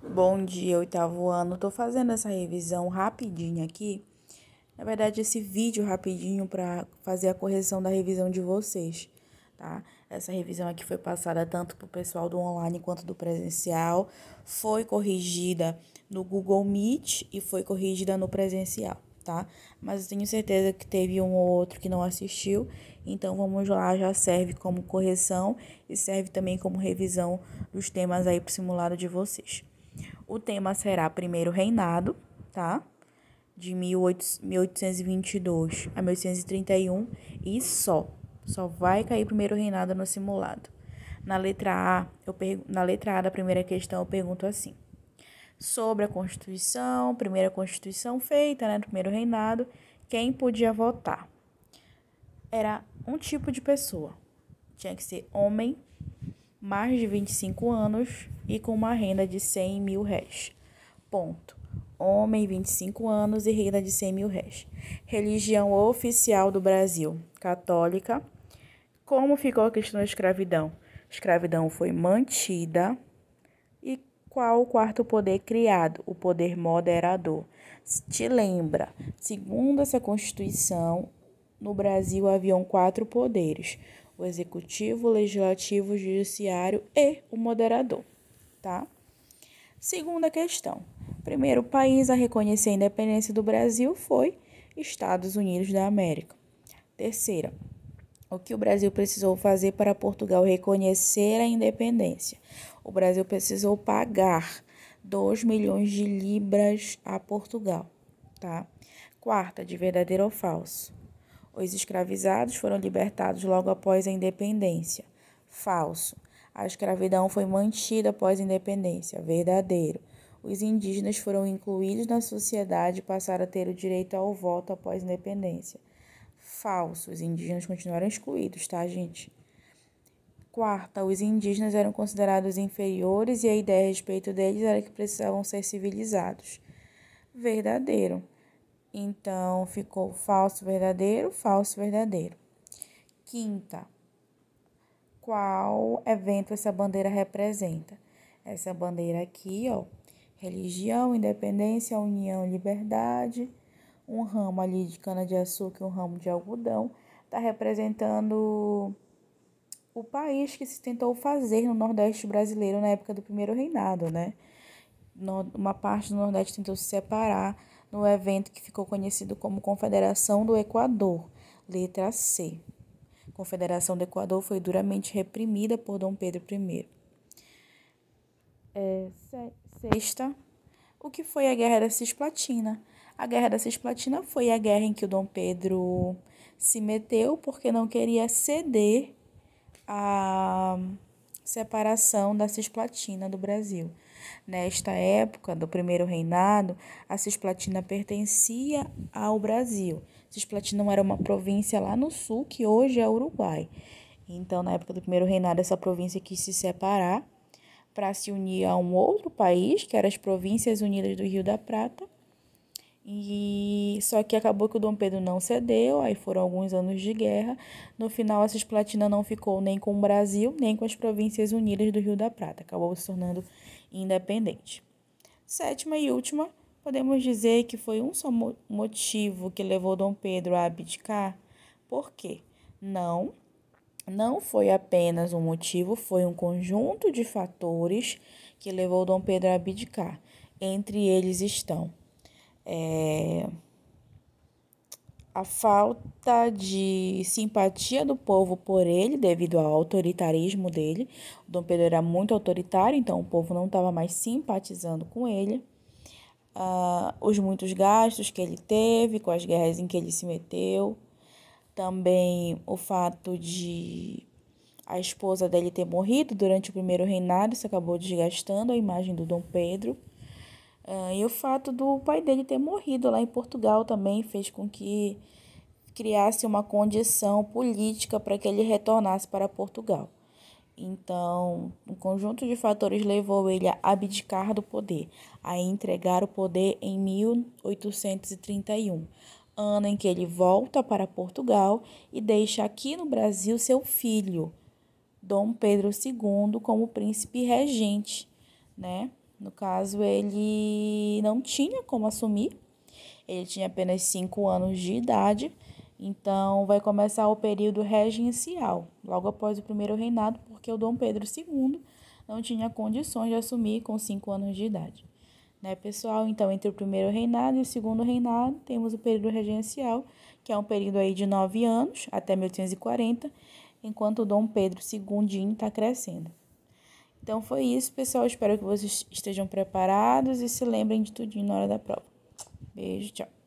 Bom dia, oitavo ano. Tô fazendo essa revisão rapidinho aqui. Na verdade, esse vídeo rapidinho para fazer a correção da revisão de vocês, tá? Essa revisão aqui foi passada tanto pro pessoal do online quanto do presencial, foi corrigida no Google Meet e foi corrigida no presencial. Tá? Mas eu tenho certeza que teve um ou outro que não assistiu, então vamos lá, já serve como correção e serve também como revisão dos temas aí pro simulado de vocês. O tema será Primeiro Reinado, tá? De 1822 a 1831 e só. Só vai cair Primeiro Reinado no simulado. Na letra A, eu na letra A da primeira questão, eu pergunto assim: sobre a Constituição, primeira Constituição feita, né, primeiro reinado, quem podia votar? Era um tipo de pessoa. Tinha que ser homem mais de 25 anos e com uma renda de 100 mil réis. Ponto. Homem, 25 anos e renda de 100 mil réis. Religião oficial do Brasil, católica. Como ficou a questão da escravidão? A escravidão foi mantida. E qual o quarto poder criado? O poder moderador. Te lembra, segundo essa Constituição, no Brasil haviam quatro poderes: o executivo, o legislativo, o judiciário e o moderador, tá? Segunda questão. Primeiro país a reconhecer a independência do Brasil foi Estados Unidos da América. Terceira, o que o Brasil precisou fazer para Portugal reconhecer a independência? O Brasil precisou pagar 2 milhões de libras a Portugal, tá? Quarta, de verdadeiro ou falso. Os escravizados foram libertados logo após a independência. Falso. A escravidão foi mantida após a independência. Verdadeiro. Os indígenas foram incluídos na sociedade e passaram a ter o direito ao voto após a independência. Falso. Os indígenas continuaram excluídos, tá, gente? Quarta, os indígenas eram considerados inferiores e a ideia a respeito deles era que precisavam ser civilizados. Verdadeiro. Então, ficou falso, verdadeiro, falso, verdadeiro. Quinta, qual evento essa bandeira representa? Essa bandeira aqui, ó, religião, independência, união, liberdade, um ramo ali de cana-de-açúcar e um ramo de algodão, está representando o país que se tentou fazer no Nordeste brasileiro na época do primeiro reinado, né? Uma parte do Nordeste tentou se separar no evento que ficou conhecido como Confederação do Equador, letra C. Confederação do Equador foi duramente reprimida por Dom Pedro I. É, sexta, o que foi a Guerra da Cisplatina? A Guerra da Cisplatina foi a guerra em que o Dom Pedro se meteu porque não queria ceder a separação da Cisplatina do Brasil. Nesta época do primeiro reinado, a Cisplatina pertencia ao Brasil. Cisplatina era uma província lá no sul, que hoje é Uruguai. Então, na época do primeiro reinado, essa província quis se separar para se unir a um outro país, que era as Províncias Unidas do Rio da Prata. E só que acabou que o Dom Pedro não cedeu, aí foram alguns anos de guerra. No final, a Cisplatina não ficou nem com o Brasil, nem com as Províncias Unidas do Rio da Prata. Acabou se tornando independente. Sétima e última, podemos dizer que foi um só motivo que levou Dom Pedro a abdicar. Por quê? Não, não foi apenas um motivo, foi um conjunto de fatores que levou Dom Pedro a abdicar. Entre eles estão é, a falta de simpatia do povo por ele, devido ao autoritarismo dele. O Dom Pedro era muito autoritário, então o povo não estava mais simpatizando com ele. Uh, os muitos gastos que ele teve com as guerras em que ele se meteu. Também o fato de a esposa dele ter morrido durante o primeiro reinado, isso acabou desgastando a imagem do Dom Pedro. É, e o fato do pai dele ter morrido lá em Portugal também fez com que criasse uma condição política para que ele retornasse para Portugal. Então, um conjunto de fatores levou ele a abdicar do poder, a entregar o poder em 1831, ano em que ele volta para Portugal e deixa aqui no Brasil seu filho, Dom Pedro II, como príncipe regente, né? No caso, ele não tinha como assumir, ele tinha apenas 5 anos de idade, então vai começar o período regencial, logo após o primeiro reinado, porque o Dom Pedro II não tinha condições de assumir com 5 anos de idade. Né, pessoal? Então, entre o primeiro reinado e o segundo reinado, temos o período regencial, que é um período aí de 9 anos, até 1840, enquanto o Dom Pedro II está crescendo. Então foi isso, pessoal. Espero que vocês estejam preparados e se lembrem de tudinho na hora da prova. Beijo, tchau.